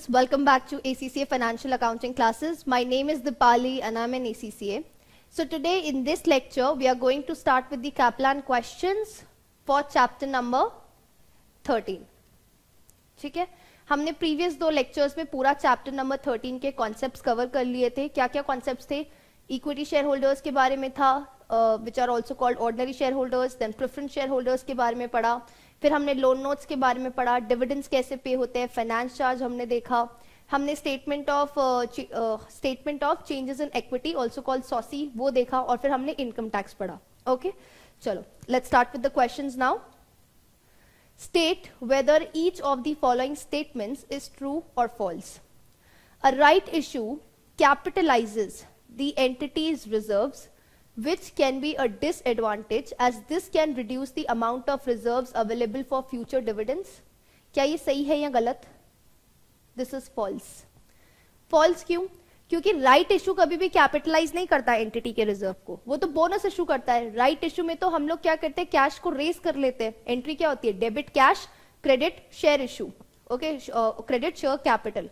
students, welcome back to ACCA Financial Accounting classes. My name is Dipali and I'm an ACCA. So today in this lecture, we are going to start with the Kaplan questions for chapter number 13. theek hai humne previous do lectures mein pura chapter number 13 ke concepts cover kar liye the kya kya concepts the equity shareholders ke bare mein tha uh, which are also called ordinary shareholders then preference shareholders ke bare mein padha फिर हमने loan notes के बारे में पढ़ा dividends कैसे पे होते हैं फाइनेंस चार्ज हमने देखा हमने statement of statement of changes in equity also called SOCIE वो देखा और फिर हमने इनकम टैक्स पढ़ा ओके okay? चलो let start with the question now state whether each of the following statement is true और false a right issue capitalises the entities reserves which can be a disadvantage as this can reduce the amount of reserves available for future dividends क्या ये सही है या गलत this is false false क्यों क्योंकि right right issue कभी भी कैपिटलाइज नहीं करता एंटिटी के रिजर्व को वो तो बोनस इशू करता है राइट right इश्यू में तो हम लोग क्या करते हैं कैश को रेस कर लेते हैं एंट्री क्या होती है debit cash credit share issue okay credit share capital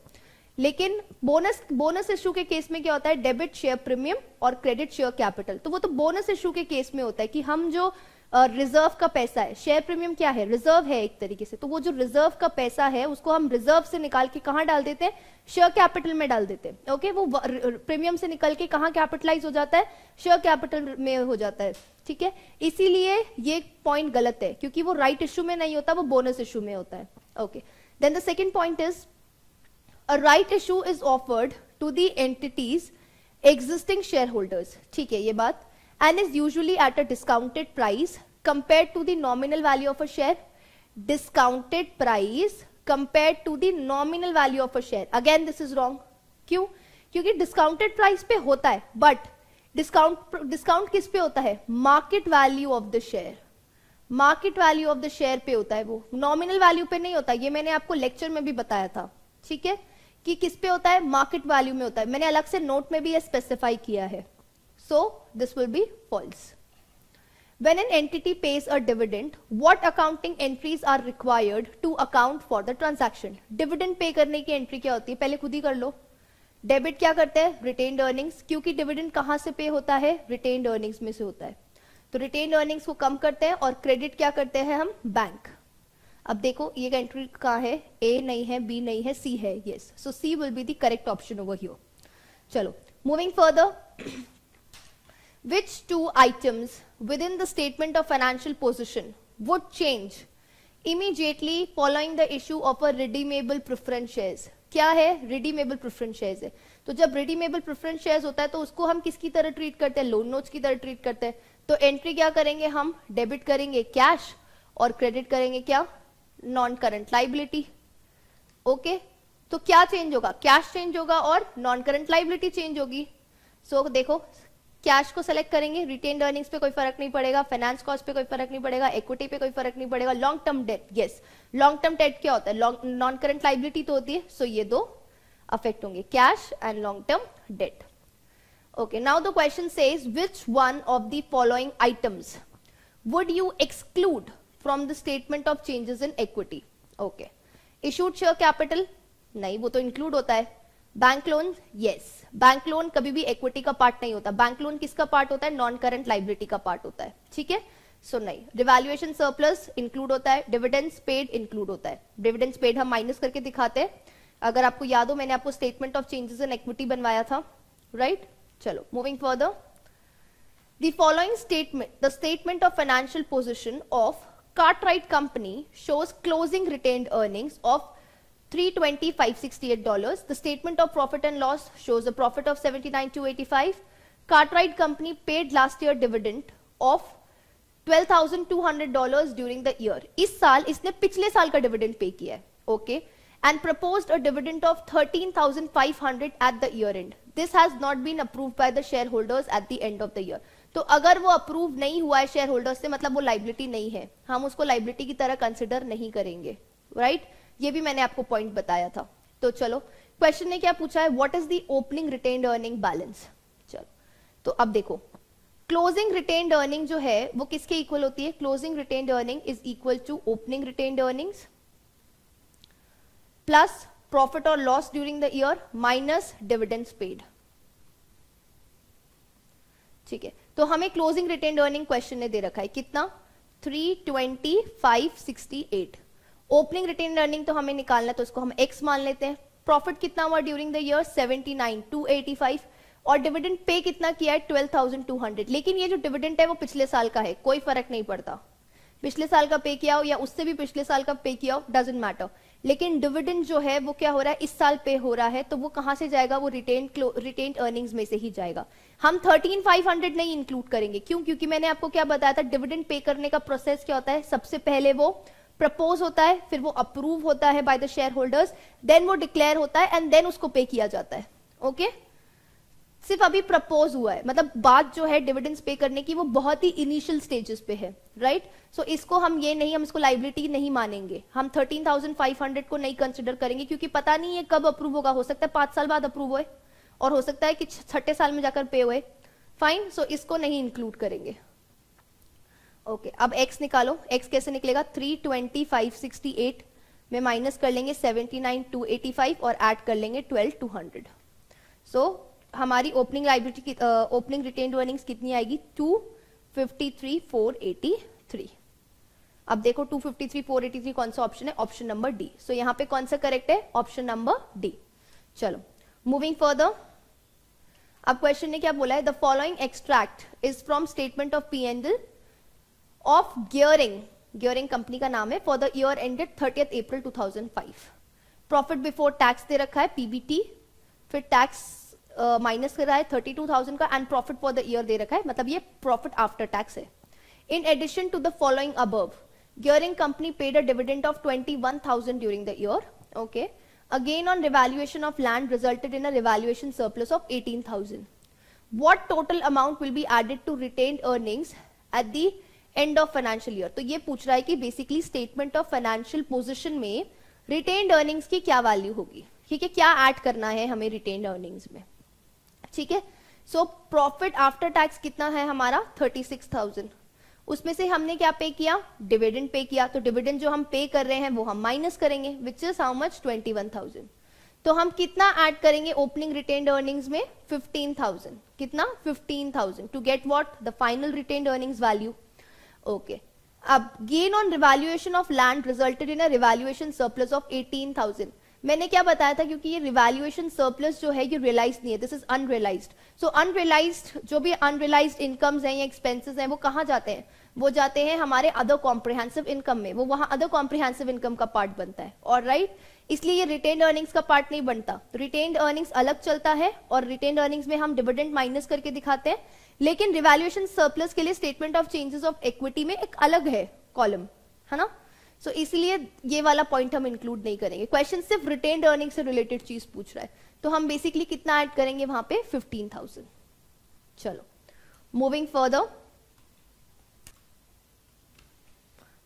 लेकिन बोनस बोनस इश्यू के केस में क्या होता है डेबिट शेयर प्रीमियम और क्रेडिट शेयर कैपिटल तो वो तो बोनस इशू के केस में होता है कि हम जो रिजर्व uh, का पैसा है शेयर प्रीमियम क्या है रिजर्व है एक तरीके से तो वो जो रिजर्व का पैसा है उसको हम रिजर्व से निकाल के कहां डाल देते हैं शेयर कैपिटल में डाल देते हैं ओके वो प्रीमियम से निकल के कहा कैपिटलाइज हो जाता है शेयर कैपिटल में हो जाता है ठीक है इसीलिए ये पॉइंट गलत है क्योंकि वो राइट right इशू में नहीं होता वो बोनस इशू में होता है okay then the second point is a right issue is offered to the entities existing shareholders ठीक है ये बात and is usually at a discounted price compared to the nominal value of a share discounted price compared to the nominal value of a share again this is wrong क्यों क्योंकि discounted price पे होता है but discount discount किस पे होता है market value of the share market value of the share पे होता है वो नॉमिनल वैल्यू पे नहीं होता ये मैंने आपको लेक्चर में भी बताया था ठीक है कि किस पे होता है मार्केट वैल्यू में होता है मैंने अलग से नोट में भी यह स्पेसिफाई किया है so this will be false when an entity pays a dividend what accounting entries are required to account for the transaction dividend pay करने की एंट्री क्या होती है पहले खुद ही कर लो डेबिट क्या करते हैं रिटेन अर्निंग्स क्योंकि डिविडेंड कहां से पे होता है रिटेन अर्निंग्स में से होता है तो रिटेन अर्निंग्स को कम करते हैं और क्रेडिट क्या करते हैं हम बैंक अब देखो ये कंट्री कहाँ है ए नहीं है बी नहीं है सी है yes so C will be the correct option over here चलो moving further which two items within the statement of financial position would change immediately following the issue of a redeemable preference shares क्या है redeemable preference shares है तो जब redeemable preference shares होता है तो उसको हम किसकी तरह ट्रीट करते हैं लोन नोट्स की तरह ट्रीट करते हैं तो एंट्री क्या करेंगे हम डेबिट करेंगे कैश और क्रेडिट करेंगे क्या नॉन करंट लाइबिलिटी ओके तो क्या चेंज होगा कैश चेंज होगा और नॉन करंट लाइबिलिटी चेंज होगी सो so, देखो कैश को सेलेक्ट करेंगे रिटेन अर्निंग्स पे कोई फर्क नहीं पड़ेगा फाइनेंस कॉस्ट पे कोई फर्क नहीं पड़ेगा इक्विटी पे कोई फर्क नहीं पड़ेगा long term debt yes long term debt क्या होता है नॉन करंट लाइबिलिटी तो होती है सो so ये दो अफेक्ट होंगे cash and long term debt okay now the question says which one of the following items would you exclude from the statement of changes in equity okay issued share capital नहीं वो तो include होता है bank loan yes bank loan कभी भी equity का part नहीं होता बैंक लोन किसका पार्ट होता है नॉन करंट लाइबिलिटी का पार्ट होता है ठीक है सो नहीं रिवैल्यूएशन सरप्लस इंक्लूड होता है डिविडेंड्स पेड इंक्लूड होता है डिविडेंड्स पेड हम माइनस करके दिखाते हैं अगर आपको याद हो मैंने आपको statement of changes in equity बनवाया था राइट right? चलो moving further the following statement the statement of financial position of Cartwright Company shows closing retained earnings of $325.68. The statement of profit and loss shows a profit of $79,285. Cartwright Company paid last year dividend of $12,200 during the year. इस साल इसने पिछले साल का dividend pay किया okay? And proposed a dividend of 13,500 at the year end. This has not been approved by the shareholders at the end of the year. तो अगर वो अप्रूव नहीं हुआ है शेयर होल्डर से मतलब वो लाइबिलिटी नहीं है हम उसको लाइबिलिटी की तरह कंसिडर नहीं करेंगे राइट right? ये भी मैंने आपको पॉइंट बताया था तो चलो क्वेश्चन ने क्या पूछा है what is the opening retained earning balance चलो तो अब देखो क्लोजिंग रिटेन्ड अर्निंग जो है वो किसके इक्वल होती है closing retained earning is equal to opening retained earnings plus profit और loss during the year minus dividend paid ठीक है तो हमें क्लोजिंग रिटेन अर्निंग क्वेश्चन ने दे रखा है कितना three twenty five sixty eight opening retain earning तो हमें निकालना है तो उसको हम एक्स मान लेते हैं प्रॉफिट कितना हुआ during the year eighty five और डिविडेंड पे कितना किया है ट्वेल्व थाउजेंड टू हंड्रेड लेकिन ये जो डिविडेंड है वो पिछले साल का है कोई फर्क नहीं पड़ता पिछले साल का पे किया हो या उससे भी पिछले साल का पे किया हो डजेंट मैटर लेकिन डिविडेंड जो है वो क्या हो रहा है इस साल पे हो रहा है तो वो कहां से जाएगा वो रिटेन रिटेन अर्निंग्स में से ही जाएगा हम थर्टीन फाइव हंड्रेड नहीं इंक्लूड करेंगे क्यों क्योंकि मैंने आपको क्या बताया था डिविडेंड पे करने का प्रोसेस क्या होता है सबसे पहले वो प्रपोज होता है फिर वो अप्रूव होता है by the shareholders then वो डिक्लेयर होता है एंड देन उसको पे किया जाता है ओके सिर्फ अभी प्रपोज हुआ है मतलब बात जो है डिविडेंड्स पे करने की वो बहुत ही इनिशियल स्टेजेस पे है राइट right? सो so, इसको हम ये नहीं हम इसको लाइबिलिटी नहीं मानेंगे हम 13,500 को नहीं कंसिडर करेंगे क्योंकि पता नहीं है कब अप्रूव होगा हो सकता है पांच साल बाद अप्रूव हो और हो सकता है कि छठे साल में जाकर पे हुए फाइन सो इसको नहीं इंक्लूड करेंगे ओके okay, अब एक्स निकालो एक्स कैसे निकलेगा थ्री ट्वेंटी फाइव एट में माइनस कर लेंगे फाइव और ऐड कर लेंगे हंड्रेड सो हमारी ओपनिंग लाइब्रेरी की ओपनिंग रिटेन अर्निंग्स कितनी आएगी थ्री अब देखो थ्री कौन सा ऑप्शन है ऑप्शन नंबर डी सो यहाँ पे कौन सा करेक्ट है ऑप्शन नंबर डी चलो मूविंग फर्दर अब क्वेश्चन ने क्या बोला है the following extract is from statement of P and L of gearing gearing company का नाम है for the year ended thirtieth April 2005 profit before tax दे रखा है पीबीटी फिर टैक्स माइनस uh, कर रहा है 32,000 का and profit for the year दे रखा है मतलब ये प्रॉफिट आफ्टर टैक्स है in addition to the following above gearing company paid a dividend of 21,000 during the year okay again on revaluation of land resulted in a revaluation surplus of 18000 what total amount will be added to retained earnings at the end of financial year तो ये पूछ रहा है कि basically statement of financial position में retain earnings की क्या value होगी ठीक है क्या ऐड करना है हमें रिटेन अर्निंग्स में ठीक है सो प्रॉफिट आफ्टर टैक्स कितना है हमारा थर्टी सिक्स थाउजेंड उसमें से हमने क्या पे किया डिविडेंड पे किया तो डिविडेंड जो हम पे कर रहे हैं वो हम माइनस करेंगे which is how much twenty one thousand तो हम कितना ऐड करेंगे ओपनिंग रिटेन अर्निंग्स में फिफ्टीन थाउजेंड कितना fifteen thousand to get what the final retain earnings value okay अब gain on revaluation of land resulted in a surplus of eighteen thousand मैंने क्या बताया था क्योंकि ये रिवैल्यूएशन सरप्लस जो है ये रियलाइज नहीं है this is unrealise so unrealise जो भी अनरियलाइज इनकम्स हैं या एक्सपेंसेस हैं वो कहाँ जाते हैं वो जाते हैं हमारे अदर कॉम्प्रिहेंसिव इनकम में वो वहां अदर कॉम्प्रिहेंसिव इनकम का पार्ट बनता है और राइट right? इसलिए ये रिटेन अर्निंग्स का पार्ट नहीं बनता रिटेन अर्निंग्स अलग चलता है और रिटेन अर्निंग्स में हम डिविडेंड माइनस करके दिखाते हैं लेकिन रिवैल्यूएशन सरप्लस के लिए statement of changes of equity में एक अलग है कॉलम है ना सो so, इसलिए ये वाला पॉइंट हम इंक्लूड नहीं करेंगे क्वेश्चन सिर्फ रिटेन अर्निंग से रिलेटेड चीज पूछ रहा है तो हम बेसिकली कितना ऐड करेंगे वहां पे 15,000 चलो moving further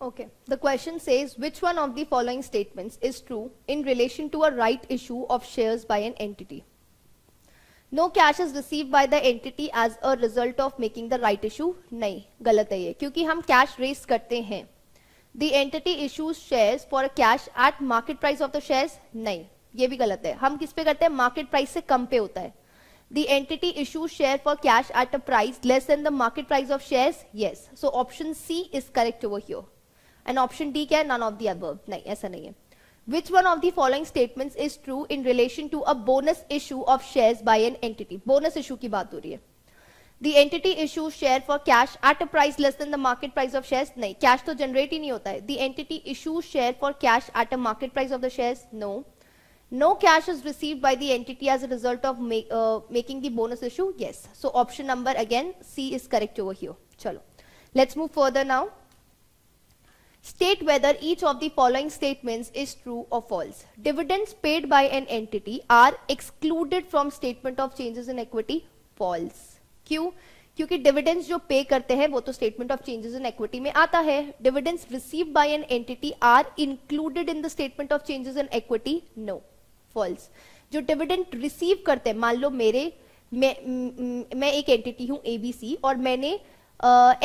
okay the question says which one of the following statement is true in relation to a right issue of share by an entity no cash is receive by the entity as a result of making the right issue नहीं गलत है ये क्योंकि हम cash raise करते हैं the entity issues shares for cash at market price of the shares नहीं ये भी गलत है हम किस पे करते हैं मार्केट प्राइस से कम पे होता है the entity issues share for cash at a price less than the market price of shares yes so option c is correct over here and option d kya none of the above nahi aisa nahi hai which one of the following statements is true in relation to a bonus issue of shares by an entity bonus issue ki baat ho rahi hai the entity issues share for cash at a price less than the market price of shares No, cash to generate hi nahi hota hai the entity issues share for cash at a market price of the shares no no cash is received by the entity as a result of make, uh, making the bonus issue yes so option number again c is correct over here chalo let's move further now State whether each of the following statements is true or false. Dividends paid by an entity are excluded from statement of changes in equity. False. क्यों क्योंकि dividends जो पे करते हैं वो तो statement of changes in equity में आता है dividends receive by an entity are included in the statement of changes in equity no false जो डिविडेंड रिसीव करते हैं मान लो मेरे मैं मैं एक एंटिटी हूं एबीसी और मैंने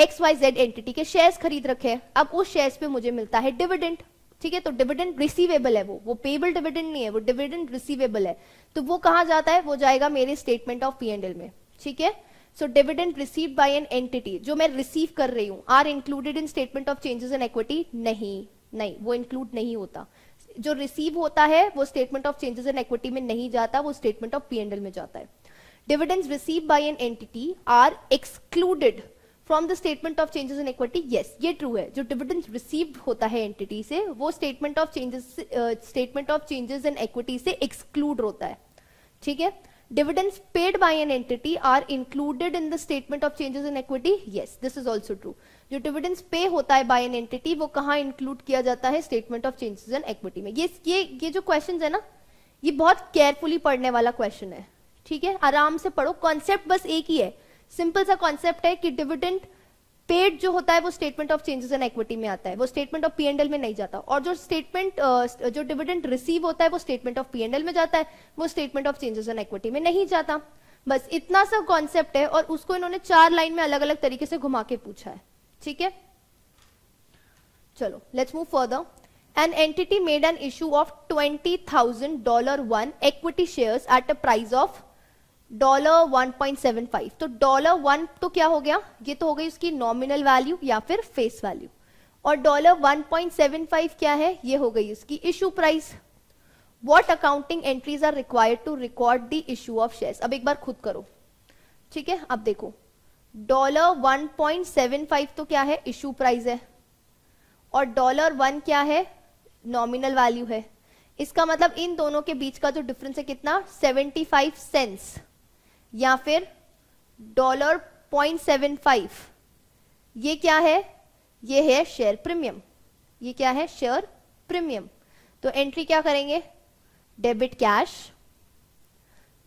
एक्स वाई जेड एंटिटी के शेयर्स खरीद रखे हैं अब उस शेयर्स पे मुझे मिलता है डिविडेंड ठीक है तो डिविडेंड रिसीवेबल है वो वो पेबल डिविडेंड नहीं है वो डिविडेंड रिसीवेबल है तो वो कहां जाता है वो जाएगा मेरे statement of P and L में ठीक है so dividend receive by an entity जो मैं रिसीव कर रही हूं are included in statement of changes in equity नहीं नहीं वो इंक्लूड नहीं होता जो रिसीव होता है वो statement of changes in equity में नहीं जाता वो स्टेटमेंट ऑफ पी एंडल में जाता है dividend receive by an entity are excluded from the statement of changes in equity yes ये ट्रू है जो डिविडेंड रिसीव होता है एंटिटी से वो statement of changes statement of changes in equity से एक्सक्लूड होता है ठीक है dividends paid by an entity are included in the statement of changes in equity yes this is also true jo dividends pay hota hai by an entity wo कहाँ include kiya jata hai statement of changes in equity mein yes ye ye jo questions hai na ye bahut carefully padhne wala question hai theek hai आराम se padho concept bas ek hi hai simple sa concept hai ki dividend paid जो होता है वो statement of changes in equity में आता है वो statement of PNL में नहीं जाता और जो स्टेटमेंट जो डिविडेंड रिसीव होता है वो स्टेटमेंट ऑफ पीएनएल में जाता है वो statement of changes in equity में नहीं जाता बस इतना सा कॉन्सेप्ट है और उसको इन्होंने चार लाइन में अलग अलग तरीके से घुमा के पूछा है ठीक है चलो let's move further an entity made an made of twenty thousand dollar one equity shares at a price of dollar 1.75 तो डॉलर वन तो क्या हो गया ये तो हो गई उसकी नॉमिनल वैल्यू या फिर फेस वैल्यू और डॉलर 1.75 क्या है ये हो गई उसकी issue price what accounting entries are required to record the issue of shares अब एक बार खुद करो ठीक है अब देखो डॉलर 1.75 तो क्या है इशू प्राइस है और डॉलर वन क्या है नॉमिनल वैल्यू है इसका मतलब इन दोनों के बीच का जो डिफरेंस है कितना 75 सेंट्स या फिर डॉलर पॉइंट सेवन फाइव ये क्या है ये है शेयर प्रीमियम ये क्या है शेयर प्रीमियम तो एंट्री क्या करेंगे डेबिट कैश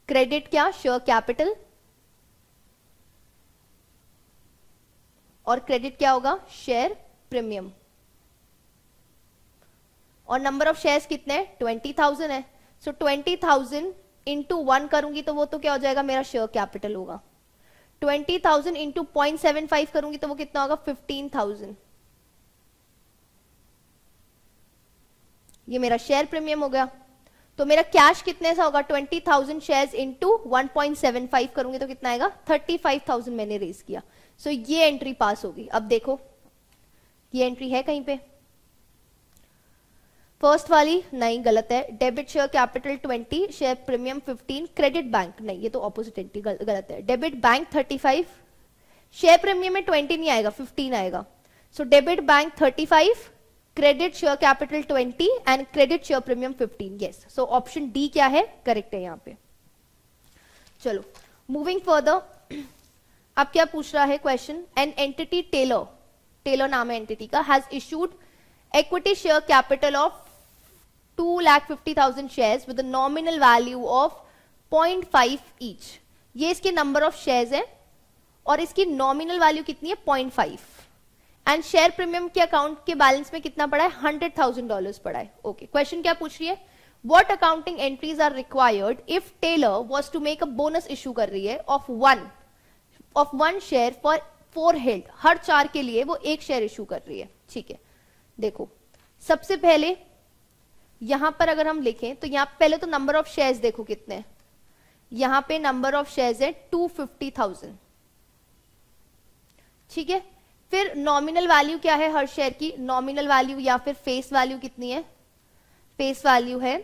क्रेडिट क्या शेयर कैपिटल और क्रेडिट क्या होगा शेयर प्रीमियम और नंबर ऑफ शेयर्स कितने ट्वेंटी थाउजेंड है so twenty thousand into one करूंगी तो वो तो क्या हो जाएगा मेरा शेयर कैपिटल होगा twenty thousand into point seven five करूंगी तो वो कितना होगा फिफ्टीन थाउजेंड ये मेरा शेयर प्रीमियम हो गया तो मेरा कैश कितने सा होगा twenty thousand share into one point seven five करूंगी तो कितना आएगा थर्टी फाइव थाउजेंड मैंने रेज किया सो so, ये एंट्री पास होगी अब देखो ये एंट्री है कहीं पे फर्स्ट वाली नहीं गलत है debit share capital 20 share premium 15 credit bank नहीं ये तो ऑपोजिट एंटी गल, गलत है डेबिट बैंक 35 शेयर प्रीमियम में 20 नहीं आएगा 15 आएगा so debit bank 35 credit share capital 20 and credit share premium 15 yes so option D क्या है करेक्ट है यहाँ पे चलो मूविंग फर्दर अब क्या पूछ रहा है question an entity Taylor Taylor नाम है एंटिटी का has issued equity share capital of two lakh fifty thousand share with nominal value of point five each ये इसके नंबर ऑफ शेयर हैं और इसकी नॉमिनल वैल्यू कितनी है point five and share premium के अकाउंट के बैलेंस में कितना पड़ा है हंड्रेड थाउजेंड डॉलर पड़ा है ओके okay. क्वेश्चन क्या पूछ रही है what accounting entries are required if Taylor was to make a bonus issue कर रही है of one of one share for four held हर चार के लिए वो एक शेयर इशू कर रही है ठीक है देखो सबसे पहले यहां पर अगर हम लिखें तो यहां पहले तो नंबर ऑफ शेयर्स देखो कितने हैं यहां पे नंबर ऑफ शेयर्स है टू फिफ्टी थाउजेंड ठीक है फिर नॉमिनल वैल्यू क्या है हर शेयर की नॉमिनल वैल्यू या फिर फेस वैल्यू कितनी है फेस वैल्यू है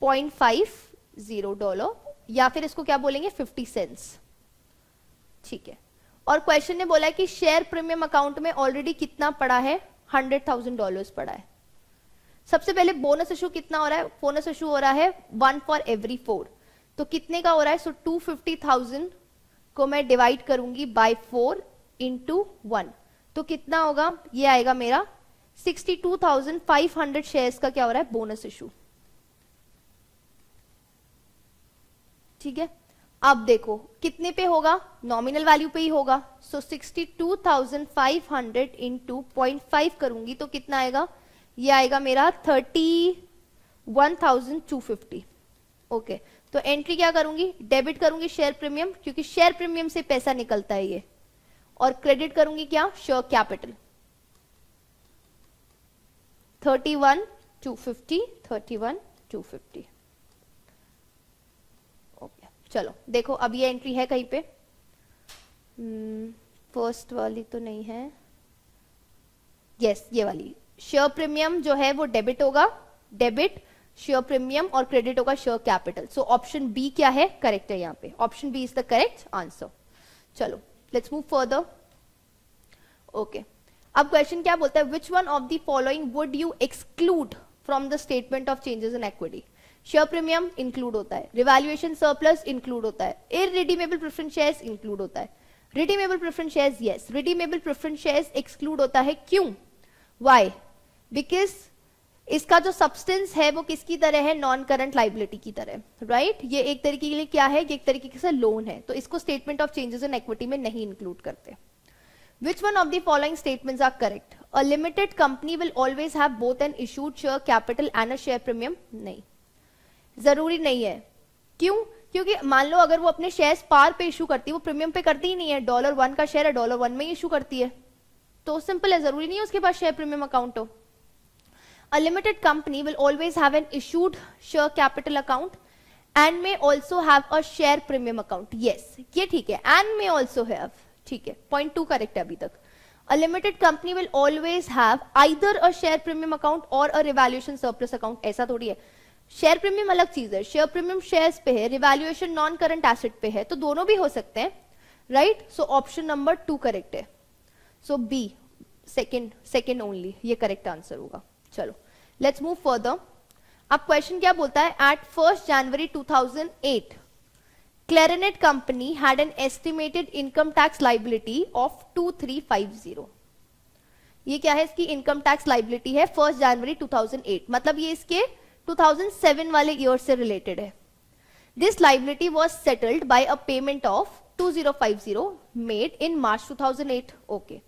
पॉइंट फाइव जीरो डॉलर या फिर इसको क्या बोलेंगे फिफ्टी सेंट्स ठीक है और क्वेश्चन ने बोला है कि शेयर प्रीमियम अकाउंट में ऑलरेडी कितना पड़ा है हंड्रेड थाउजेंड डॉलर पड़ा है सबसे पहले बोनस इशू कितना हो रहा है बोनस इशू हो रहा है वन फॉर एवरी फोर तो कितने का हो रहा है सो टू फिफ्टी थाउजेंड को मैं डिवाइड करूंगी बाय फोर इंटू वन तो कितना होगा ये आएगा मेरा sixty two thousand five hundred shares का क्या हो रहा है बोनस इशू ठीक है अब देखो कितने पे होगा नॉमिनल वैल्यू पे ही होगा so sixty two thousand five hundred in two point five करूंगी तो कितना आएगा ये आएगा मेरा thirty one thousand two fifty okay तो एंट्री क्या करूंगी डेबिट करूंगी शेयर प्रीमियम क्योंकि शेयर प्रीमियम से पैसा निकलता है ये और क्रेडिट करूंगी क्या share capital thirty one two fifty thirty one two fifty okay चलो देखो अब ये एंट्री है कहीं पे फर्स्ट hmm, वाली तो नहीं है यस yes, ये वाली शेयर प्रीमियम जो है वो डेबिट होगा डेबिट शेयर प्रीमियम और क्रेडिट होगा share capital so option B क्या है करेक्ट है यहाँ पे option B is the correct answer चलो लेट्स मूव फर्दर ओके अब क्वेश्चन क्या बोलता है which one of the following would you exclude from the statement of changes in equity share premium include होता है रिवैल्यूएशन सरप्लस इंक्लूड होता है इन रिडीमेबल प्रिफरेंस शेयर्स इंक्लूड होता है redeemable preference shares yes redeemable preference shares exclude होता है क्यों वाई बिकॉज इसका जो सब्सटेंस है वो किसकी तरह है नॉन करंट लाइबिलिटी की तरह राइट right? ये एक तरीके के लिए क्या है ये एक तरीके से लोन है तो इसको statement of changes in equity में नहीं इंक्लूड करते which one of the following statements are correct a limited company will always have both an issued share capital and a share premium नहीं जरूरी नहीं है क्यों क्योंकि मान लो अगर वो अपने शेयर्स पार पे इशू करती है वो प्रीमियम पे करती ही नहीं है डॉलर वन का शेयर है डॉलर वन में ही इशू करती है तो सिंपल है जरूरी नहीं है उसके पास शेयर प्रीमियम अकाउंट हो A limited company will always have an issued share capital account and may also have a share premium account. Yes, ye theek hai and may also have. theek hai point 2 correct hai abhi tak A limited company will always have either a share premium account or a revaluation surplus account. aisa thodi hai share premium अलग चीज है share premium shares पे है revaluation non current asset पे है तो दोनों भी हो सकते हैं right so option number two correct है so B second second only ये करेक्ट आंसर होगा चलो लेट्स मूव फर्दर अब क्वेश्चन क्या बोलता है at first January 2008 Clarinet company had an estimated income tax liability of 2350 ये क्या है इसकी इनकम टैक्स लाइबिलिटी है फर्स्ट जनवरी 2008 मतलब ये इसके 2007 वाले ईयर से रिलेटेड है this liability was settled by a payment of 2050 made in March 2008 okay okay.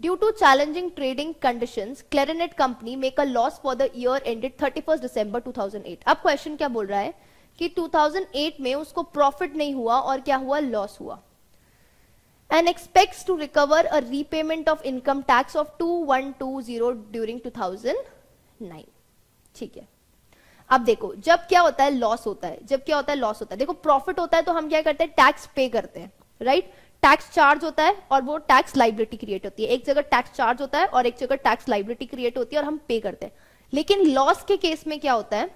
Due to challenging trading conditions, Clarinet Company make a loss for the year ended 31st December 2008. अब question क्या बोल रहा है कि 2008 में उसको profit नहीं हुआ और क्या हुआ लॉस हुआ and expect to recover a repayment of income tax of two two one zero during two thousand nine ठीक है अब देखो जब क्या होता है लॉस होता है जब क्या होता है लॉस होता है देखो प्रॉफिट होता है तो हम क्या करते हैं टैक्स पे करते हैं राइट right? टैक्स चार्ज होता है और वो टैक्स लाइबिलिटी क्रिएट होती है एक जगह टैक्स चार्ज होता है और एक जगह टैक्स लाइबिलिटी क्रिएट होती है और हम पे करते हैं लेकिन लॉस के केस में क्या होता है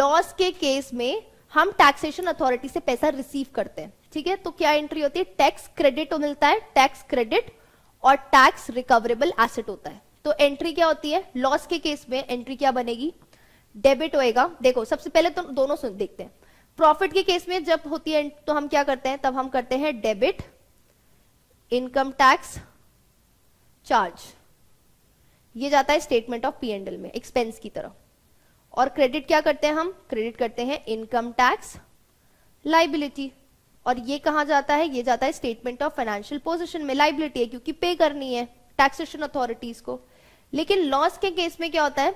लॉस के केस में हम टैक्सेशन अथॉरिटी से पैसा रिसीव करते हैं ठीक है तो क्या एंट्री होती है टैक्स क्रेडिट मिलता है टैक्स क्रेडिट और टैक्स रिकवरेबल एसेट होता है तो एंट्री क्या होती है लॉस के केस में एंट्री क्या बनेगी डेबिट होएगा देखो सबसे पहले तो दोनों देखते हैं प्रॉफिट के केस में जब होती है तो हम क्या करते हैं तब हम करते हैं डेबिट इनकम टैक्स चार्ज ये जाता है स्टेटमेंट ऑफ पी एंडल में एक्सपेंस की तरफ और क्रेडिट क्या करते हैं हम क्रेडिट करते हैं इनकम टैक्स लाइबिलिटी और ये कहा जाता है ये जाता है स्टेटमेंट ऑफ फाइनेंशियल पोजिशन में लाइबिलिटी है क्योंकि पे करनी है टैक्सेशन अथॉरिटीज को लेकिन लॉस के केस में क्या होता है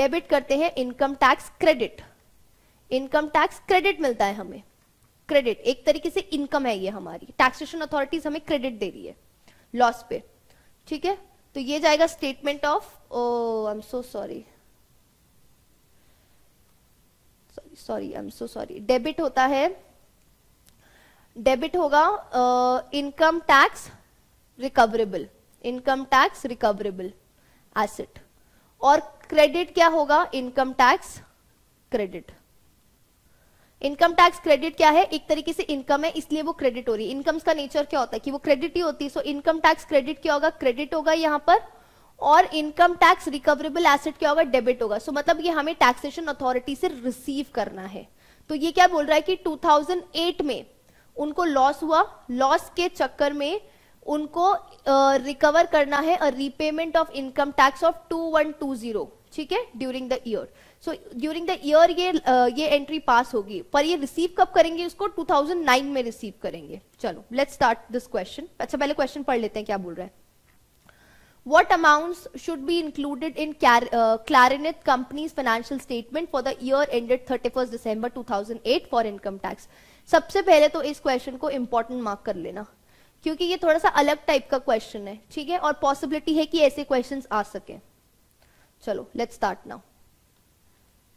डेबिट करते हैं income tax credit income tax credit मिलता है हमें क्रेडिट एक तरीके से इनकम है ये हमारी टैक्सेशन अथॉरिटीज हमें क्रेडिट दे रही है लॉस पे ठीक है तो ये जाएगा statement of oh I am so sorry sorry I am so sorry debit होता है डेबिट होगा income tax recoverable income tax recoverable asset और क्रेडिट क्या होगा income tax credit income tax credit क्या है एक तरीके से इनकम है इसलिए वो क्रेडिट हो रही है इनकम का नेचर क्या होता है कि वो क्रेडिट ही होती है सो इनकम टैक्स क्रेडिट क्या होगा क्रेडिट होगा यहाँ पर और इनकम टैक्स रिकवरेबल एसेट क्या होगा डेबिट होगा सो so, मतलब ये हमें टैक्सेशन अथॉरिटी से रिसीव करना है तो ये क्या बोल रहा है कि 2008 में उनको लॉस हुआ लॉस के चक्कर में उनको रिकवर uh, करना है repayment repayment of income tax of 2120 ठीक है during the year so during the year ये uh, ये एंट्री पास होगी पर ये रिसीव कब करेंगे इसको 2009 में रिसीव करेंगे चलो लेट्स स्टार्ट दिस क्वेश्चन अच्छा पहले क्वेश्चन पढ़ लेते हैं क्या बोल रहे है what amounts should be included in uh, clarinet company's financial statement for the year ended 31st december 2008 for income tax सबसे पहले तो इस क्वेश्चन को इम्पोर्टेंट मार्क कर लेना क्योंकि ये थोड़ा सा अलग टाइप का क्वेश्चन है ठीक है और पॉसिबिलिटी है कि ऐसे क्वेश्चन आ सके चलो लेट स्टार्ट नाउ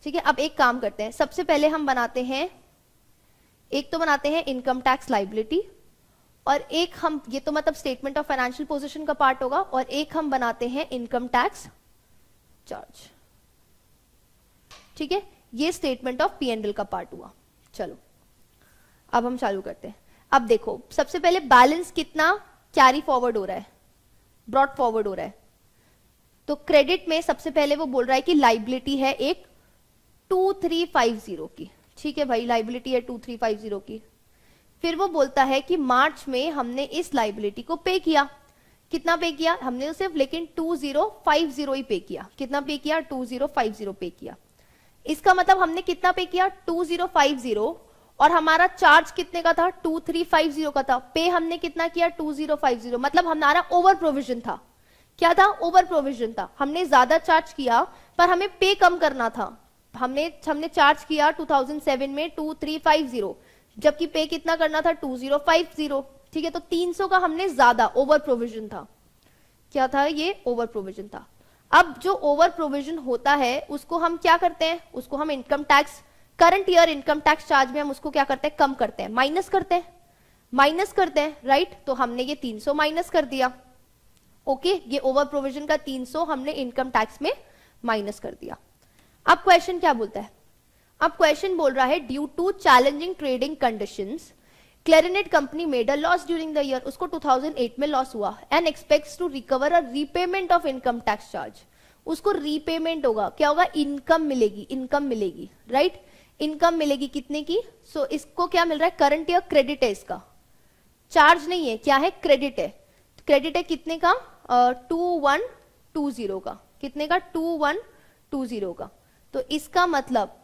ठीक है अब एक काम करते हैं सबसे पहले हम बनाते हैं एक तो बनाते हैं इनकम टैक्स लाइबिलिटी और एक हम ये तो मतलब स्टेटमेंट ऑफ फाइनेंशियल पोजिशन का पार्ट होगा और एक हम बनाते हैं इनकम टैक्स चार्ज ठीक है ये स्टेटमेंट ऑफ पीएनएल का पार्ट हुआ चलो अब हम चालू करते हैं अब देखो सबसे पहले बैलेंस कितना कैरी फॉरवर्ड हो रहा है ब्रॉड फॉरवर्ड हो रहा है तो क्रेडिट में सबसे पहले वो बोल रहा है कि लाइबिलिटी है एक टू थ्री फाइव जीरो की ठीक है भाई लाइबिलिटी है टू थ्री फाइव जीरो की फिर वो बोलता है कि मार्च में हमने इस लाइबिलिटी को पे किया कितना पे किया हमने तो सिर्फ लेकिन जीरो ही पे किया कितना पे किया टू जीरो फाइव जीरो पे किया इसका मतलब हमने कितना पे किया टू जीरो फाइव जीरो और हमारा चार्ज कितने का था टू थ्री फाइव जीरो का था पे हमने कितना किया टू जीरो फाइव जीरो मतलब हमारा ओवर प्रोविजन था क्या था ओवर प्रोविजन था हमने ज्यादा चार्ज किया पर हमें पे कम करना था हमने हमने चार्ज किया 2007 में 2350 जबकि पे कितना करना था 2050 ठीक है तो 300 का हमने ज्यादा ओवर प्रोविजन था क्या था ये ओवर प्रोविजन था अब जो ओवर प्रोविजन होता है उसको हम क्या करते हैं उसको हम income tax current year income tax charge में हम उसको क्या करते हैं कम करते हैं माइनस करते हैं माइनस करते हैं राइट तो हमने ये 300 माइनस कर दिया ओके ये ओवर प्रोविजन का 300 हमने इनकम टैक्स में माइनस कर दिया अब क्वेश्चन क्या बोलता है अब क्वेश्चन बोल रहा है due to challenging trading condition Clarinet company made a loss during the year उसको 2008 में लॉस हुआ and expects to recover a repayment of income tax charge उसको रीपेमेंट होगा क्या होगा इनकम मिलेगी इनकम मिलेगी राइट right? इनकम मिलेगी कितने की सो so, इसको क्या मिल रहा है करंट ईयर क्रेडिट है इसका चार्ज नहीं है क्या है क्रेडिट है क्रेडिट है कितने का टू वन टू जीरो का कितने का टू वन टू जीरो का तो इसका मतलब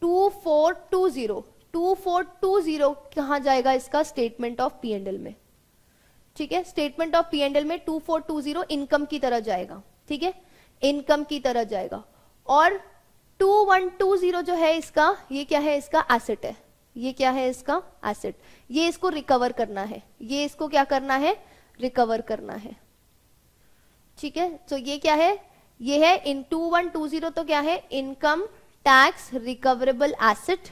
two four two zero two four two zero कहा जाएगा इसका स्टेटमेंट ऑफ पी एंडल में ठीक है स्टेटमेंट ऑफ पी एंडल में two four two zero income की तरह जाएगा ठीक है इनकम की तरह जाएगा और टू वन टू जीरो जो है इसका ये क्या है इसका एसेट है ये क्या है इसका एसेट ये इसको रिकवर करना है ये इसको क्या करना है रिकवर करना है ठीक है तो ये क्या है ये है इन टू वन टू जीरो तो क्या है इनकम टैक्स रिकवरेबल एसेट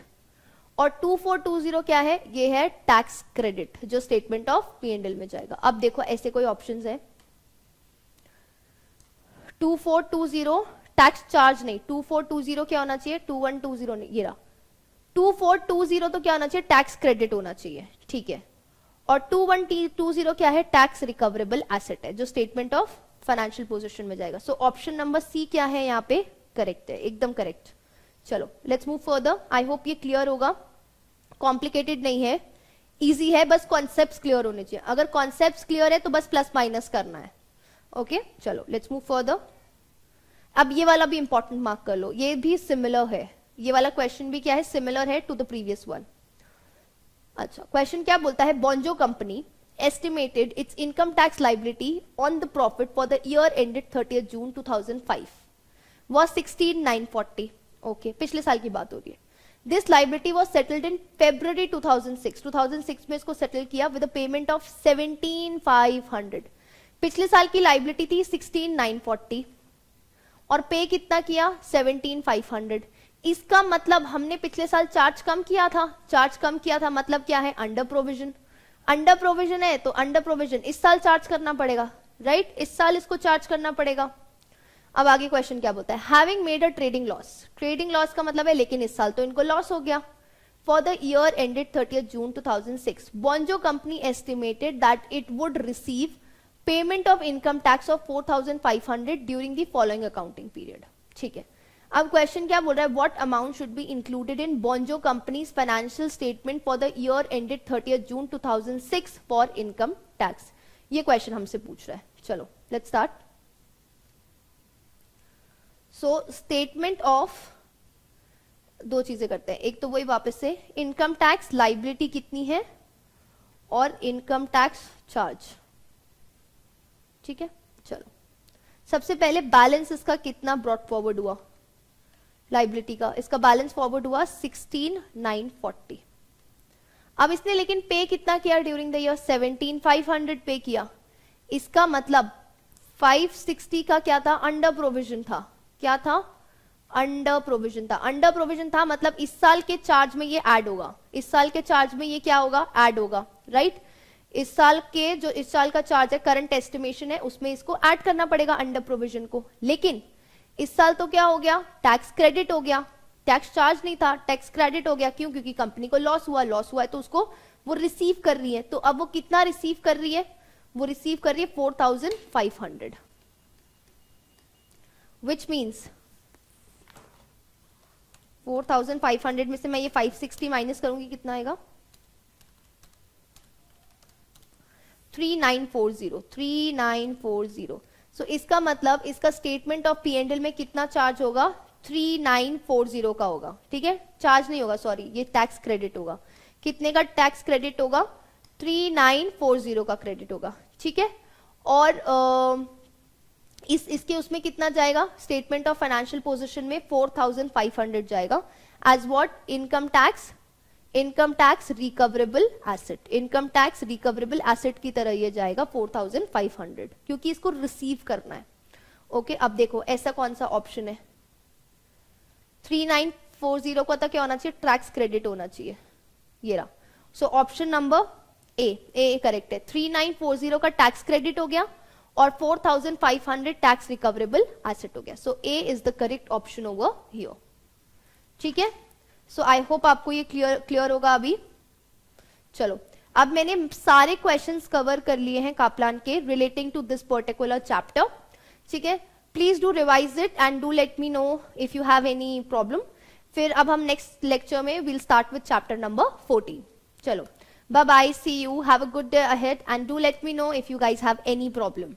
और टू टू फोर जीरो क्या है ये है टैक्स क्रेडिट जो स्टेटमेंट ऑफ पी एल में जाएगा अब देखो ऐसे कोई ऑप्शन है two two four zero tax charge नहीं टू टू फोर जीरो क्या होना चाहिए टू टू वन जीरो नहीं ये रहा जीरो तो क्या होना चाहिए टैक्स क्रेडिट होना चाहिए ठीक है और टू टू वन जीरो क्या है टैक्स रिकवरेबल एसेट है जो स्टेटमेंट ऑफ फाइनेंशियल पोजिशन में जाएगा सो ऑप्शन नंबर सी क्या है यहाँ पे करेक्ट है एकदम करेक्ट चलो let's move further I hope ये क्लियर होगा कॉम्प्लिकेटेड नहीं है इजी है बस कॉन्सेप्ट क्लियर होने चाहिए अगर कॉन्सेप्ट क्लियर है तो बस प्लस माइनस करना है ओके okay? चलो लेट्स मूव फर्दर अब ये वाला भी इंपॉर्टेंट मार्क कर लो ये भी सिमिलर है ये वाला क्वेश्चन भी क्या है सिमिलर है टू द प्रीवियस वन अच्छा क्वेश्चन क्या बोलता है Bonzo company estimated its income tax liability on the profit for the year ended 30th June 2005 was 16940 okay, pichle saal ki baat ho rahi hai this liability was settled in february 2006 2006 mein isko settle kiya with a payment of 17500 pichle saal ki liability thi 16940 aur pay kitna kiya 17500 इसका मतलब हमने पिछले साल charge कम किया था charge कम किया था मतलब क्या है अंडर प्रोविजन अंडर प्रोविजन है तो अंडर प्रोविजन इस साल चार्ज करना पड़ेगा राइट right? इस साल इसको चार्ज करना पड़ेगा अब आगे क्वेश्चन क्या बोलता है ट्रेडिंग लॉस ट्रेडिंग लॉस का मतलब है लेकिन इस साल तो इनको लॉस हो गया for the year ended thirty June two thousand six Bonzo company estimated that it would receive payment of income tax of four thousand five hundred during the following accounting period ठीक है अब question क्या बोल रहा है what amount should be included in Bonzo company's financial statement for the year ended thirty June 2006 for income tax ये question हमसे पूछ रहा है चलो let start so statement of दो चीजें करते हैं एक तो वही वापस से इनकम टैक्स लाइबिलिटी कितनी है और इनकम टैक्स चार्ज ठीक है चलो सबसे पहले बैलेंस इसका कितना ब्रॉड फॉरवर्ड हुआ लाइबिलिटी का इसका बैलेंस फॉरवर्ड हुआ सिक्सटीन नाइन फोर्टी अब इसने लेकिन पे कितना किया during the year seventeen five hundred pay किया इसका मतलब 560 का क्या था अंडर प्रोविजन था क्या था अंडर प्रोविजन था अंडर प्रोविजन था मतलब इस साल के चार्ज में ये ऐड होगा इस साल के चार्ज में ये क्या होगा ऐड होगा राइट right? इस साल के जो इस साल का चार्ज है करंट एस्टिमेशन है उसमें इसको ऐड करना पड़ेगा अंडर प्रोविजन को लेकिन इस साल तो क्या हो गया टैक्स क्रेडिट हो गया टैक्स चार्ज नहीं था टैक्स क्रेडिट हो गया क्यों क्योंकि कंपनी को लॉस हुआ लॉस हुआ है तो उसको वो रिसीव कर रही है तो अब वो कितना रिसीव कर रही है वो रिसीव कर रही है four thousand five hundred which means hundred में से मैं ये फाइव सिक्सटी माइनस करूंगी कितना आएगा three three nine nine four zero four zero so so, इसका मतलब इसका statement of P and L में कितना चार्ज होगा थ्री नाइन फोर जीरो का होगा ठीक है चार्ज नहीं होगा सॉरी ये टैक्स क्रेडिट होगा कितने का टैक्स क्रेडिट होगा थ्री नाइन फोर जीरो का क्रेडिट होगा ठीक है और आ, इस इसके उसमें कितना जाएगा स्टेटमेंट ऑफ फाइनेंशियल पोजिशन में फोर थाउजेंड फाइव हंड्रेड जाएगा as what income tax income tax recoverable asset income tax recoverable asset की तरह ये जाएगा 4500 क्योंकि इसको रिसीव करना है ओके okay, अब देखो ऐसा कौन सा ऑप्शन है 3940 को तक तो क्या होना चाहिए टैक्स क्रेडिट होना चाहिए ये रहा so option number A A correct है 3940 का टैक्स क्रेडिट हो गया और 4500 टैक्स रिकवरेबल एसेट हो गया so A is the correct option होगा हियर ठीक है सो आई होप आपको ये क्लियर क्लियर होगा अभी चलो अब मैंने सारे क्वेश्चंस कवर कर लिए हैं कापलान के relating to this particular chapter ठीक है please do revise it and do let me know if you have any problem फिर अब हम नेक्स्ट लेक्चर में will start with chapter number fourteen चलो bye bye see you have a good day ahead and do let me know if you guys have any problem